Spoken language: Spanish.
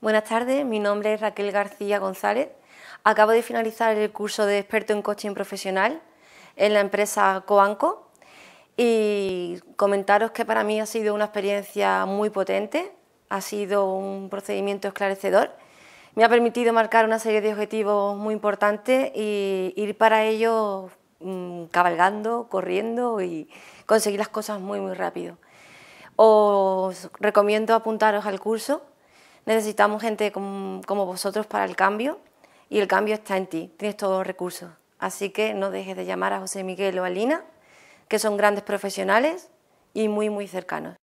Buenas tardes, mi nombre es Raquel García González. Acabo de finalizar el curso de experto en coaching profesional en la empresa Coanco y comentaros que para mí ha sido una experiencia muy potente, ha sido un procedimiento esclarecedor. Me ha permitido marcar una serie de objetivos muy importantes y ir para ello mm, cabalgando, corriendo y conseguir las cosas muy, muy rápido. Os recomiendo apuntaros al curso necesitamos gente como, vosotros para el cambio y el cambio está en ti, tienes todos los recursos. Así que no dejes de llamar a José Miguel o a Lina, que son grandes profesionales y muy, muy cercanos.